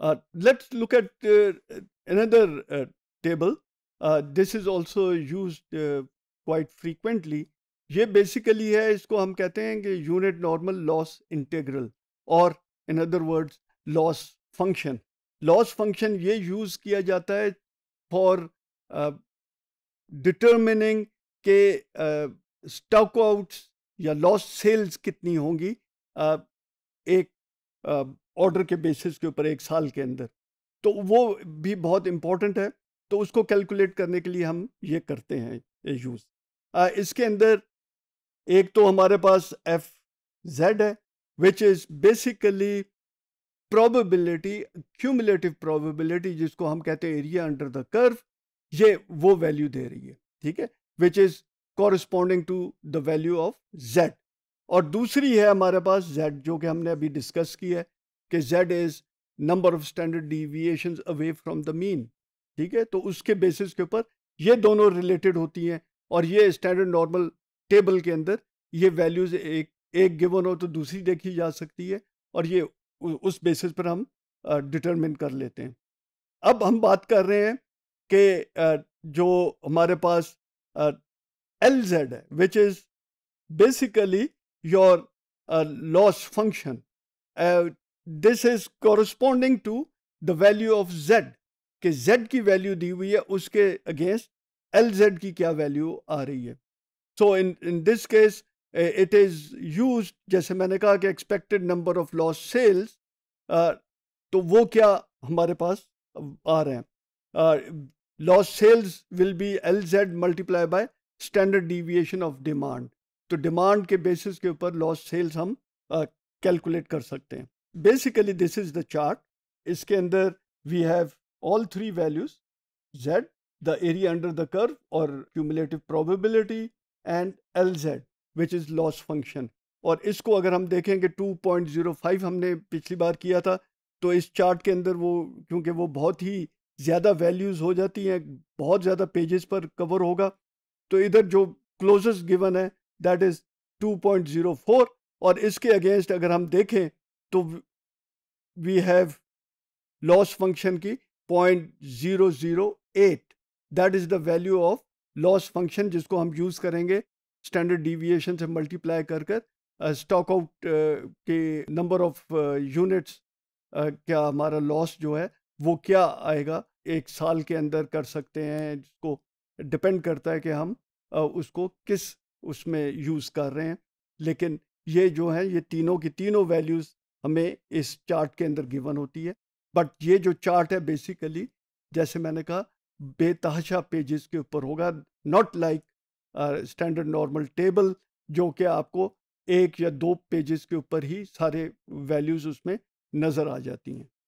Uh, let's look at uh, another uh, table. this is also used quite frequently. ये basically है इसको हम कहते हैं कि unit normal loss integral or in other words loss function. Loss function ये use किया जाता है for determining के uh, stockouts या loss sales कितनी होंगी uh, एक ऑर्डर के बेसिस के ऊपर एक साल के अंदर तो वो भी बहुत इम्पॉर्टेंट है तो उसको कैलकुलेट करने के लिए हम ये करते हैं यूज़ इसके अंदर एक तो हमारे पास एफ जेड है which is basically probability cumulative probability जिसको हम कहते हैं एरिया अंडर द कर्व ये वो वैल्यू दे रही है ठीक है which is corresponding to the value of Z और दूसरी है हमारे पास जेड जो कि हमने अभी डिस्कस की है कि z is number of standard deviation away from the mean ठीक है तो उसके बेसिस के ऊपर ये दोनों रिलेटेड होती हैं और ये स्टैंडर्ड नॉर्मल टेबल के अंदर ये वैल्यूज एक एक गिवन हो तो दूसरी देखी जा सकती है और ये उस बेसिस पर हम डिटरमिन कर लेते हैं अब हम बात कर रहे हैं कि जो हमारे पास एल जेड है which is basically your loss function this is corresponding to the value of Z कि जेड की वैल्यू दी हुई है उसके अगेंस्ट एल जेड की क्या वैल्यू आ रही है so in in this case it is use जैसे मैंने कहा कि expected number of loss sales तो वो क्या हमारे पास आ रहे हैं loss sales will be L Z multiply by standard deviation of demand तो डिमांड के बेसिस के ऊपर लॉस सेल्स हम कैलकुलेट uh, कर सकते हैं basically this is the chart iske andar we have all three values z the area under the curve or cumulative probability and lz which is loss function और इसको अगर हम देखेंगे 2.05 हमने पिछली बार किया था तो इस चार्ट के अंदर वो क्योंकि वो बहुत ही ज़्यादा वैल्यूज़ हो जाती हैं बहुत ज़्यादा पेजेस पर कवर होगा तो इधर जो क्लोजेस्ट गिवन है दैट इज़ 2.04 और इसके अगेंस्ट अगर हम देखें तो वी हैव लॉस फंक्शन की point zero zero eight that is the value of loss function जिसको हम यूज़ करेंगे स्टैंडर्ड डिविएशन से मल्टीप्लाई कर कर स्टॉक uh, आउट uh, के नंबर ऑफ यूनिट्स क्या हमारा लॉस जो है वो क्या आएगा एक साल के अंदर कर सकते हैं जिसको डिपेंड करता है कि हम uh, उसको किस उसमें यूज़ कर रहे हैं लेकिन ये जो है ये तीनों की तीनों वैल्यूज़ हमें इस चार्ट के अंदर गिवन होती है बट ये जो चार्ट है बेसिकली जैसे मैंने कहा बेतहाशा पेजेस के ऊपर होगा not like standard normal table जो कि आपको एक या दो पेजेस के ऊपर ही सारे वैल्यूज़ उसमें नज़र आ जाती हैं